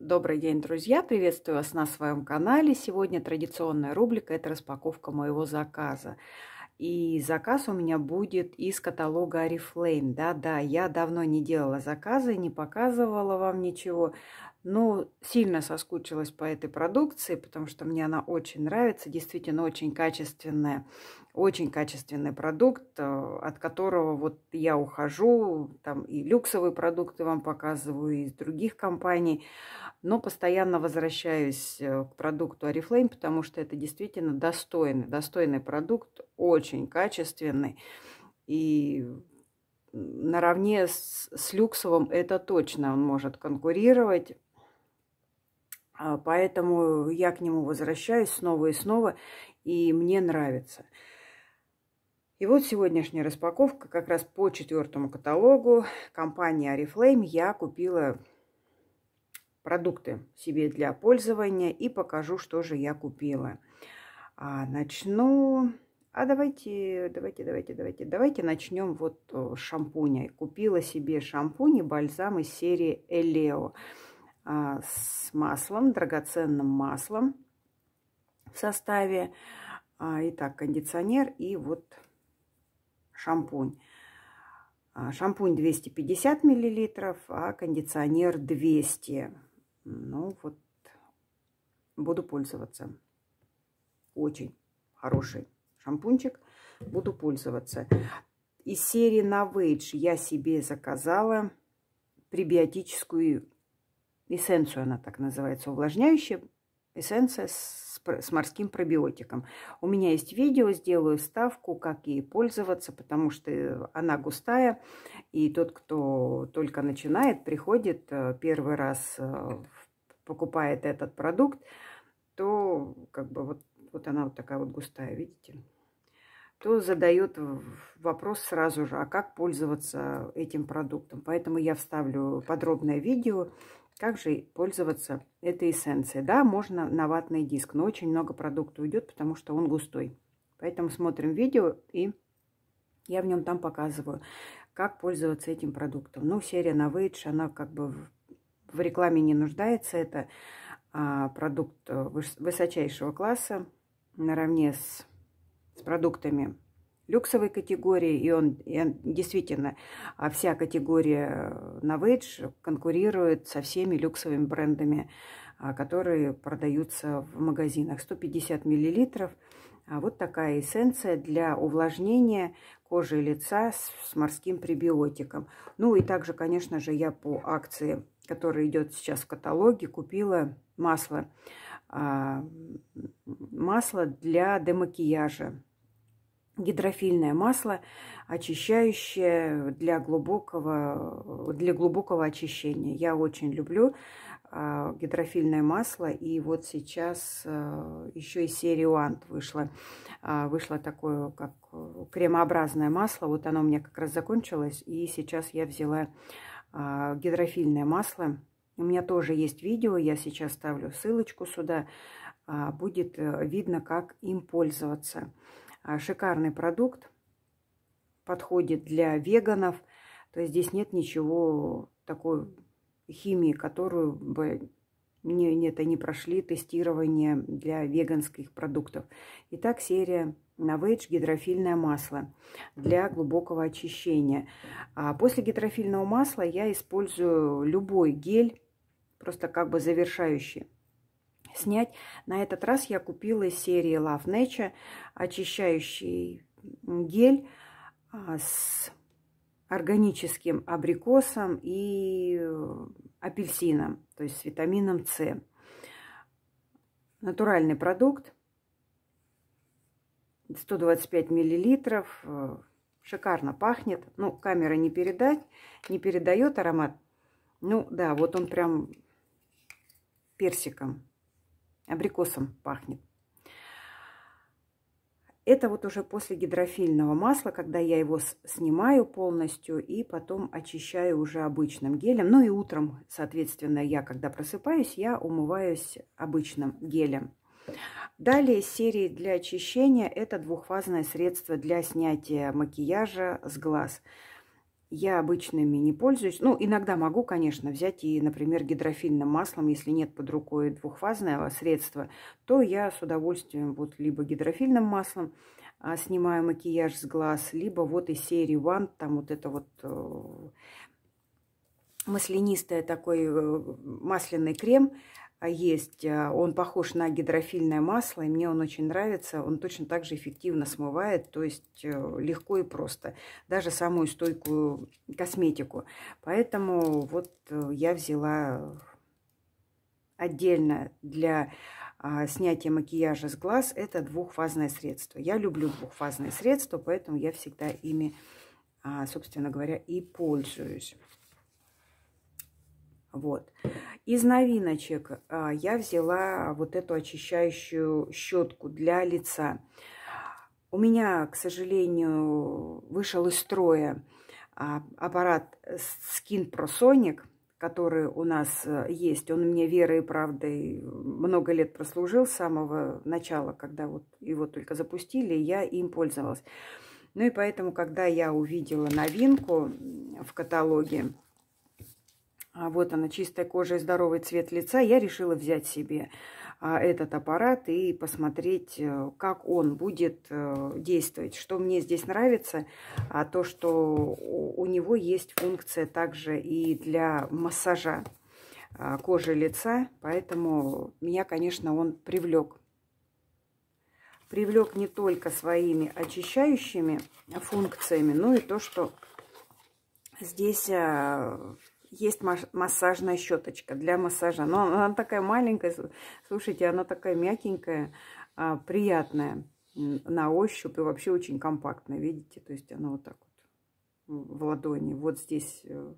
Добрый день, друзья! Приветствую вас на своем канале. Сегодня традиционная рубрика – это распаковка моего заказа. И заказ у меня будет из каталога Oriflame. Да-да, я давно не делала заказы, не показывала вам ничего. Но сильно соскучилась по этой продукции, потому что мне она очень нравится. Действительно, очень качественная очень качественный продукт, э, от которого вот я ухожу, там и люксовые продукты вам показываю из других компаний, но постоянно возвращаюсь э, к продукту Oriflame, потому что это действительно достойный, достойный продукт, очень качественный и наравне с, с люксовым это точно он может конкурировать. А, поэтому я к нему возвращаюсь снова и снова, и мне нравится. И вот сегодняшняя распаковка как раз по четвертому каталогу компании Арифлейм. Я купила продукты себе для пользования и покажу, что же я купила. А, начну... А давайте, давайте, давайте, давайте, давайте начнем вот э, с шампуня. Купила себе шампунь и бальзам из серии Элео а, с маслом, драгоценным маслом в составе. А, итак, кондиционер и вот шампунь. А, шампунь 250 миллилитров, а кондиционер 200. Ну вот, буду пользоваться. Очень хороший шампунчик. Буду пользоваться. Из серии Novage я себе заказала пребиотическую эссенцию, она так называется, увлажняющая эссенция с с, морским пробиотиком. У меня есть видео, сделаю ставку, как ей пользоваться, потому что э, она густая, и тот, кто только начинает, приходит э, первый раз, э, покупает этот продукт, то как бы вот, вот она вот такая вот густая, видите? то задает вопрос сразу же, а как пользоваться этим продуктом. Поэтому я вставлю подробное видео, как же пользоваться этой эссенцией? Да, можно на ватный диск, но очень много продукта уйдет, потому что он густой. Поэтому смотрим видео, и я в нем там показываю, как пользоваться этим продуктом. Ну, серия на Novage, она как бы в рекламе не нуждается. Это а, продукт э, высочайшего класса наравне с, с продуктами люксовой категории, и он, и действительно, а вся категория Novage э, конкурирует со всеми люксовыми брендами, а, которые продаются в магазинах. 150 миллилитров. А вот такая эссенция для увлажнения кожи и лица с морским пребиотиком. Ну и также, конечно же, я по акции, которая идет сейчас в каталоге, купила масло, масло для демакияжа гидрофильное масло, очищающее для глубокого, для глубокого очищения. Я очень люблю а, гидрофильное масло. И вот сейчас э, еще и серия Уант вышла. Вышло такое, как кремообразное масло. Вот оно у меня как раз закончилось. И сейчас я взяла а, гидрофильное масло. У меня тоже есть видео. Я сейчас ставлю ссылочку сюда. А, будет э, видно, как им пользоваться. А, шикарный продукт. Подходит для веганов. То есть здесь нет ничего такой химии, которую бы не, нет, они прошли тестирование для веганских продуктов. Итак, серия Novage гидрофильное масло для глубокого очищения. А после гидрофильного масла я использую любой гель, просто как бы завершающий снять. На этот раз я купила из серии Love Nature очищающий гель а, с органическим абрикосом и э, апельсином, то есть с витамином С. Натуральный продукт, 125 миллилитров, э, шикарно пахнет. Ну, камера не передать, не передает аромат. Ну, да, вот он прям персиком абрикосом пахнет. Это вот уже после гидрофильного масла, когда я его снимаю полностью и потом очищаю уже обычным гелем. Ну и утром, соответственно, я когда просыпаюсь, я умываюсь обычным гелем. Далее серии для очищения – это двухфазное средство для снятия макияжа с глаз – я обычными не пользуюсь. Ну, иногда могу, конечно, взять и, например, гидрофильным маслом, если нет под рукой двухфазного средства, то я с удовольствием вот либо гидрофильным маслом а, снимаю макияж с глаз, либо вот из серии One, там вот это вот э, маслянистое такой э, масляный крем, а есть. Э, он похож на гидрофильное масло, и мне он очень нравится. Он точно так же эффективно смывает, то есть э, легко и просто. Даже самую стойкую косметику. Поэтому вот э, я взяла отдельно для а, снятия макияжа с глаз. Это двухфазное средство. Я люблю двухфазные средства, поэтому я всегда ими, а, собственно говоря, и пользуюсь. Вот. Из новиночек а, я взяла вот эту очищающую щетку для лица. У меня, к сожалению, вышел из строя а, аппарат Skin Pro Sonic, который у нас э, есть. Он мне верой и правдой много лет прослужил с самого начала, когда вот его только запустили, я им пользовалась. Ну и поэтому, когда я увидела новинку в каталоге, а вот она, чистая кожа и здоровый цвет лица. Я решила взять себе а, этот аппарат и посмотреть, э, как он будет э, действовать. Что мне здесь нравится, а то, что у него есть функция также и для массажа а, кожи лица. Поэтому меня, конечно, он привлек. Привлек не только своими очищающими функциями, но и то, что здесь есть массажная щеточка для массажа. Но она такая маленькая, слушайте, она такая мягенькая, а, приятная на ощупь и вообще очень компактная, видите? То есть она вот так вот в ладони. Вот здесь э,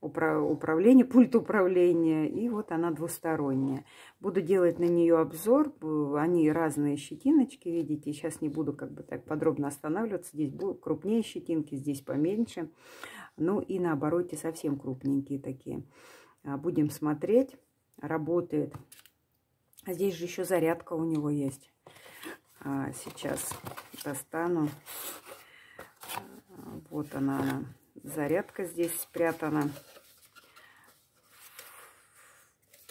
управление, пульт управления, и вот она двусторонняя. Буду делать на нее обзор, они разные щетиночки, видите, сейчас не буду как бы так подробно останавливаться, здесь будут крупнее щетинки, здесь поменьше. Ну и наоборот, и совсем крупненькие такие. А, будем смотреть. Работает. А здесь же еще зарядка у него есть. А, сейчас достану. Вот она, она. Зарядка здесь спрятана.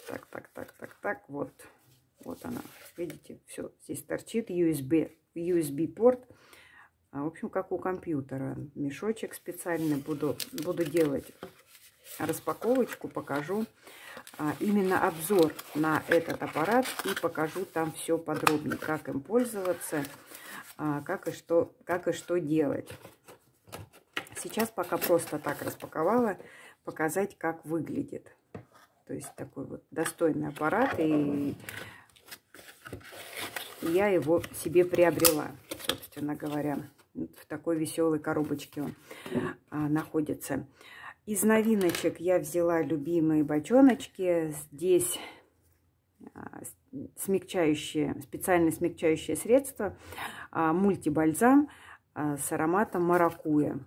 Так, так, так, так, так. Вот. Вот она. Видите, все здесь торчит. USB, USB порт. А, в общем, как у компьютера. Мешочек специальный буду, буду делать распаковочку, покажу а, именно обзор на этот аппарат и покажу там все подробнее, как им пользоваться, а, как, и что, как и что делать. Сейчас пока просто так распаковала, показать, как выглядит. То есть такой вот достойный аппарат, и я его себе приобрела, собственно говоря в такой веселой коробочке он а, находится. Из новиночек я взяла любимые бочоночки. Здесь а, смягчающие, специально смягчающее средство а, мультибальзам а, с ароматом маракуя.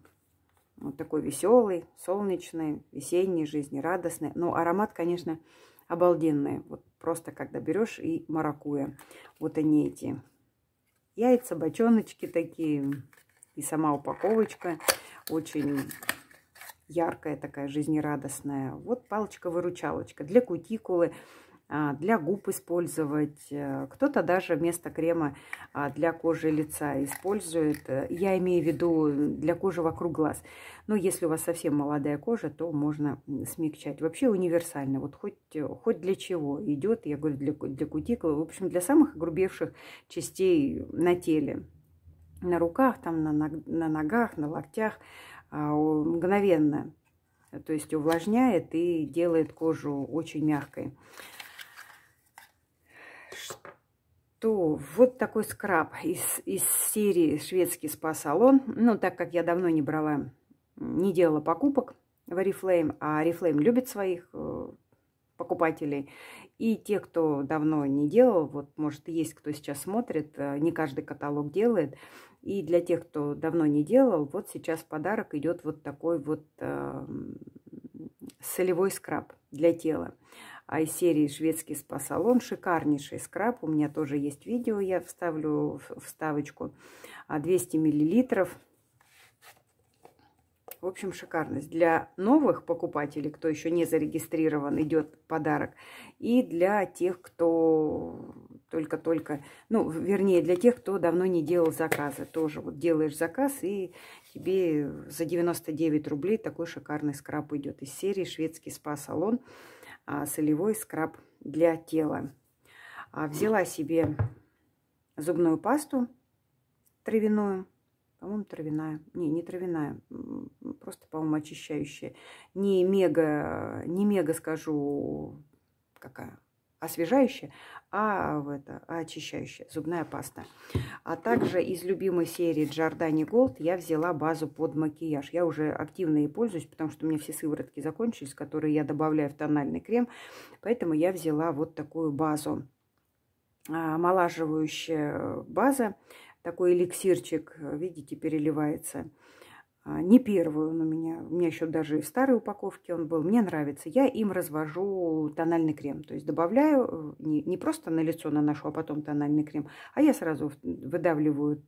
Вот такой веселый, солнечный, весенний, жизнерадостный. Но аромат, конечно, обалденный. Вот просто когда берешь и маракуя. Вот они эти яйца, бочоночки такие. И сама упаковочка очень яркая такая, жизнерадостная. Вот палочка-выручалочка для кутикулы, а, для губ использовать. Э, кто-то даже вместо крема а, для кожи лица использует. Э, я имею в виду для кожи вокруг глаз. Но если у вас совсем молодая кожа, то можно смягчать. Вообще универсально. Вот хоть, э, хоть для чего идет, я говорю, для, для кутикулы. В общем, для самых огрубевших частей на теле на руках, там, на, на ногах, на локтях а, мгновенно. То есть увлажняет и делает кожу очень мягкой. то Вот такой скраб из, из серии «Шведский спа-салон». Ну, так как я давно не брала, не делала покупок в Арифлейм, а Арифлейм любит своих э, покупателей. И те, кто давно не делал, вот, может, есть кто сейчас смотрит, э, не каждый каталог делает – и для тех, кто давно не делал, вот сейчас подарок идет вот такой вот э, солевой скраб для тела. А из серии «Шведский спа-салон» шикарнейший скраб. У меня тоже есть видео, я вставлю вставочку. 200 а миллилитров. В общем, шикарность. Для новых покупателей, кто еще не зарегистрирован, идет подарок. И для тех, кто только-только, ну, вернее, для тех, кто давно не делал заказы, тоже вот делаешь заказ, и тебе за 99 рублей такой шикарный скраб идет из серии «Шведский спа-салон», а, солевой скраб для тела. А, взяла себе зубную пасту травяную, по-моему, травяная. Не, не травяная, просто, по-моему, очищающая. Не мега, не мега, скажу, какая освежающая, а, в это, а очищающая зубная паста. А также из любимой серии Giordani Gold я взяла базу под макияж. Я уже активно ей пользуюсь, потому что у меня все сыворотки закончились, которые я добавляю в тональный крем. Поэтому я взяла вот такую базу. А, омолаживающая база. Такой эликсирчик, видите, переливается. А, не первую он у меня, у меня еще даже и в старой упаковке он был, мне нравится. Я им развожу тональный крем, то есть добавляю э, не, не просто на лицо наношу, а потом тональный крем, а я сразу выдавливаю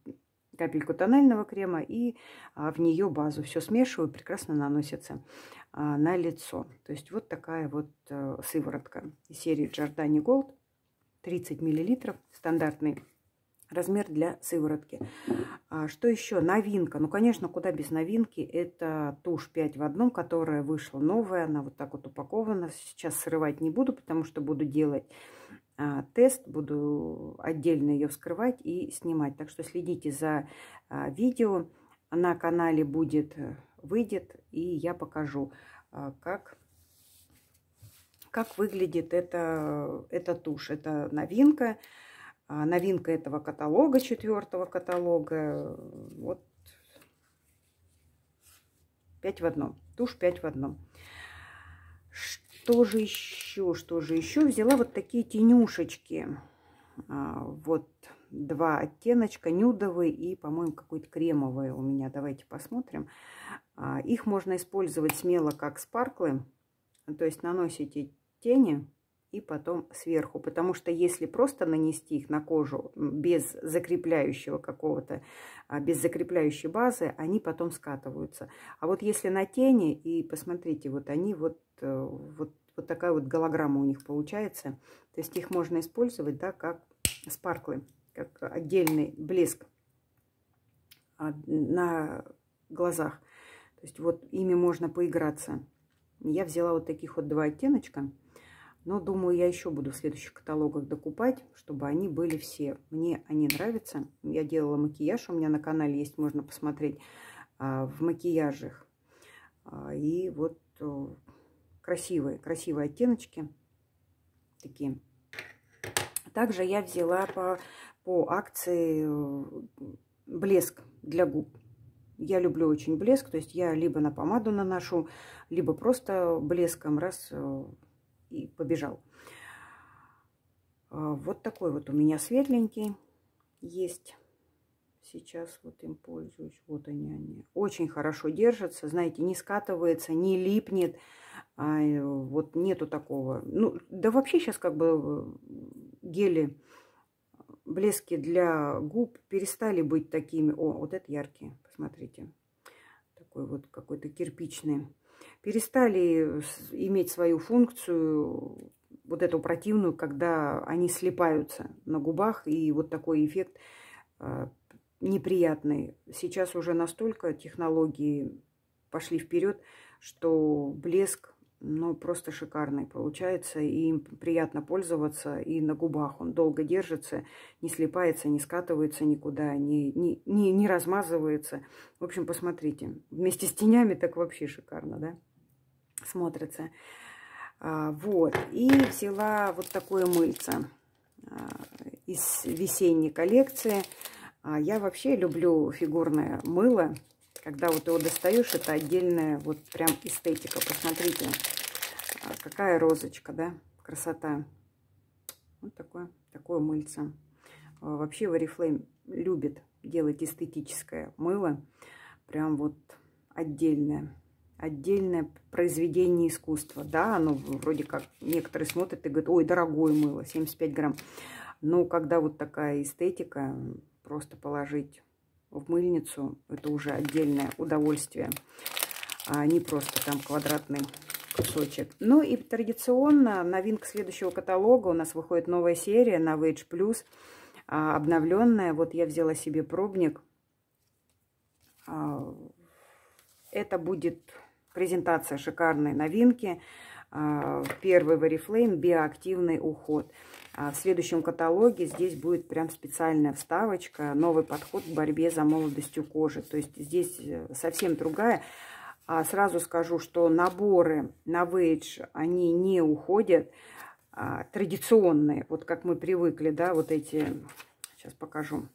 капельку тонального крема и а, в нее базу. Все смешиваю, прекрасно наносится а, на лицо. То есть вот такая вот э, сыворотка серии Giordani Gold, 30 миллилитров стандартный размер для сыворотки. А что еще? Новинка. Ну, конечно, куда без новинки. Это тушь 5 в одном, которая вышла новая. Она вот так вот упакована. Сейчас срывать не буду, потому что буду делать а, тест. Буду отдельно ее вскрывать и снимать. Так что следите за а, видео. На канале будет, э, выйдет, и я покажу, а, как как выглядит эта, эта тушь. Это новинка. А, новинка этого каталога, четвертого каталога. Э, вот 5 в одном. Тушь 5 в одном. Что же еще? Что же еще? Взяла вот такие тенюшечки. А, вот два оттеночка, нюдовый и, по-моему, какой-то кремовый у меня. Давайте посмотрим. А, их можно использовать смело как спарклы. То есть наносите тени и потом сверху. Потому что если просто нанести их на кожу без закрепляющего какого-то, а, без закрепляющей базы, они потом скатываются. А вот если на тени, и посмотрите, вот они вот, э, вот, вот такая вот голограмма у них получается. То есть их можно использовать, да, как спарклы, как отдельный блеск а, на глазах. То есть вот ими можно поиграться. Я взяла вот таких вот два оттеночка. Но, думаю, я еще буду в следующих каталогах докупать, чтобы они были все. Мне они нравятся. Я делала макияж, у меня на канале есть, можно посмотреть а, в макияжах. А, и вот а, красивые, красивые оттеночки такие. Также я взяла по, по акции э, блеск для губ. Я люблю очень блеск, то есть я либо на помаду наношу, либо просто блеском раз э, и побежал. А, вот такой вот у меня светленький есть. Сейчас вот им пользуюсь. Вот они, они. Очень хорошо держатся, знаете, не скатывается, не липнет. А, вот нету такого. Ну, да вообще сейчас как бы э, гели, блески для губ перестали быть такими. О, вот это яркие, посмотрите. Такой вот какой-то кирпичный перестали э, иметь свою функцию, вот эту противную, когда они слипаются на губах, и вот такой эффект э, неприятный. Сейчас уже настолько технологии пошли вперед, что блеск но ну, просто шикарный получается. И им приятно пользоваться, и на губах он долго держится, не слипается, не скатывается никуда, не, не, не, не размазывается. В общем, посмотрите. Вместе с тенями так вообще шикарно, да? Смотрится. А, вот. И взяла вот такое мыльце а, из весенней коллекции. А, я вообще люблю фигурное мыло. Когда вот его достаешь, это отдельная вот прям эстетика. Посмотрите, а, какая розочка, да? Красота. Вот такое, такое мыльце. А, вообще Oriflame любит делать эстетическое мыло. Прям вот отдельное. Отдельное произведение искусства. Да, оно вроде как некоторые смотрят и говорят, ой, дорогое мыло, 75 грамм. Но когда вот такая эстетика, просто положить в мыльницу. Это уже отдельное удовольствие, а не просто там квадратный кусочек. Ну и традиционно новинка следующего каталога. У нас выходит новая серия на Vage Plus, а, обновленная. Вот я взяла себе пробник. А, это будет презентация шикарной новинки. А, первый Варифлейм «Биоактивный уход». А в следующем каталоге здесь будет прям специальная вставочка «Новый подход к борьбе за молодостью кожи». То есть здесь э, совсем другая. А сразу скажу, что наборы на вейдж, они не уходят. А, традиционные, вот как мы привыкли, да, вот эти, сейчас покажу.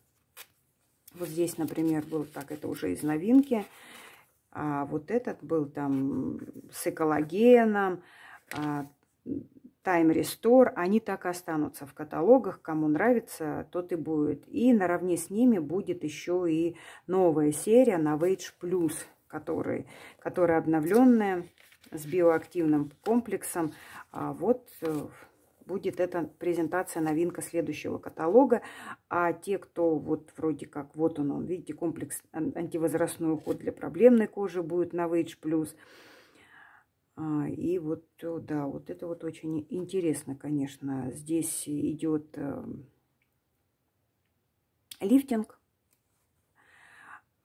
Вот здесь, например, был так, это уже из новинки. А вот этот был там с экологеном, а, Time Restore, они так и останутся в каталогах. Кому нравится, тот и будет. И наравне с ними будет еще и новая серия Novage Plus, который, которая обновленная с биоактивным комплексом. А вот э, будет эта презентация, новинка следующего каталога. А те, кто вот вроде как, вот он, видите, комплекс антивозрастной уход для проблемной кожи будет Novage Plus – а, и вот, э, да, вот это вот очень интересно, конечно. Здесь идет эм, лифтинг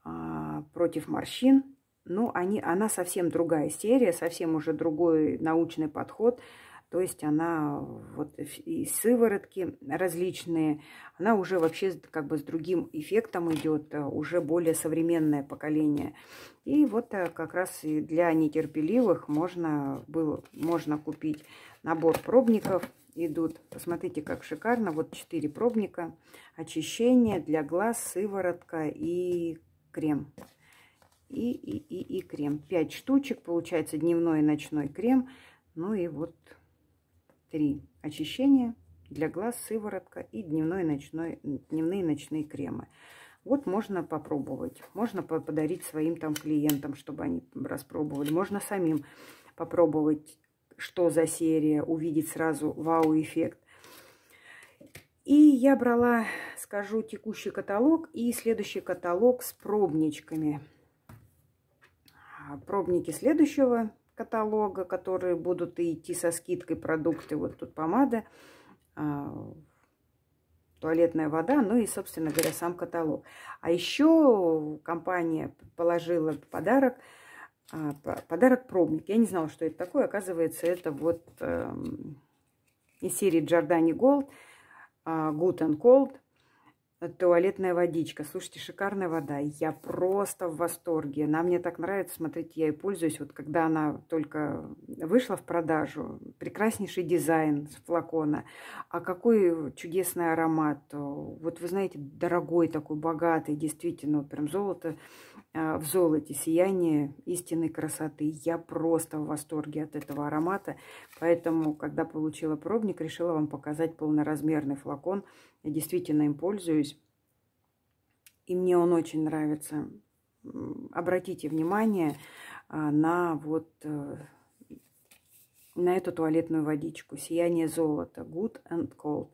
а, против морщин. Но ну, они, она совсем другая серия, совсем уже другой научный подход – то есть она вот и сыворотки различные, она уже вообще как бы с другим эффектом идет, э, уже более современное поколение. И вот э, как раз и для нетерпеливых можно, было, можно купить набор пробников. Идут, посмотрите, как шикарно, вот 4 пробника, очищение для глаз, сыворотка и крем и, и, и, и крем. 5 штучек, получается дневной и ночной крем. Ну и вот 3. Очищение для глаз, сыворотка и дневной, ночной, дневные и ночные кремы. Вот можно попробовать. Можно подарить своим там клиентам, чтобы они распробовали. Можно самим попробовать, что за серия, увидеть сразу вау-эффект. И я брала, скажу, текущий каталог и следующий каталог с пробничками. А, пробники следующего каталога, которые будут идти со скидкой продукты. Вот тут помада, а, туалетная вода, ну и, собственно говоря, сам каталог. А еще компания положила подарок, а, подарок пробник. Я не знала, что это такое. Оказывается, это вот эм, из серии Giordani Gold, Good and Cold – туалетная водичка. Слушайте, шикарная вода. Я просто в восторге. Она мне так нравится. Смотрите, я и пользуюсь. Вот когда она только вышла в продажу, прекраснейший дизайн с флакона. А какой чудесный аромат. Вот вы знаете, дорогой такой, богатый, действительно, прям золото а, в золоте, сияние истинной красоты. Я просто в восторге от этого аромата. Поэтому, когда получила пробник, решила вам показать полноразмерный флакон я действительно им пользуюсь. И мне он очень нравится. Обратите внимание а, на вот э, на эту туалетную водичку. Сияние золота. Good and cold.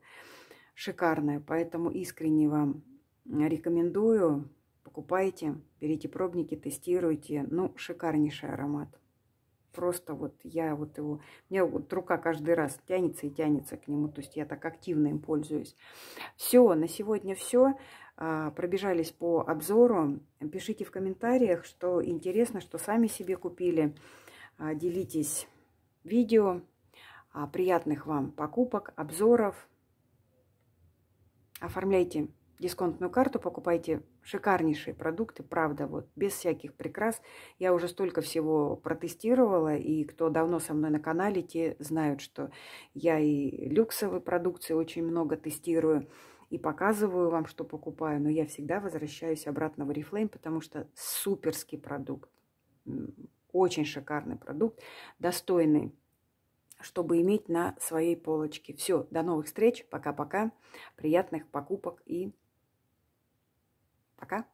Шикарная. Поэтому искренне вам рекомендую. Покупайте, берите пробники, тестируйте. Ну, шикарнейший аромат просто вот я вот его... У меня вот рука каждый раз тянется и тянется к нему, то есть я так активно им пользуюсь. Все, на сегодня все. А, пробежались по обзору. Пишите в комментариях, что интересно, что сами себе купили. А, делитесь видео. А, приятных вам покупок, обзоров. Оформляйте дисконтную карту, покупайте шикарнейшие продукты, правда, вот без всяких прикрас. Я уже столько всего протестировала, и кто давно со мной на канале, те знают, что я и люксовые продукции очень много тестирую и показываю вам, что покупаю, но я всегда возвращаюсь обратно в Oriflame, потому что суперский продукт, очень шикарный продукт, достойный чтобы иметь на своей полочке. Все, до новых встреч, пока-пока, приятных покупок и Пока!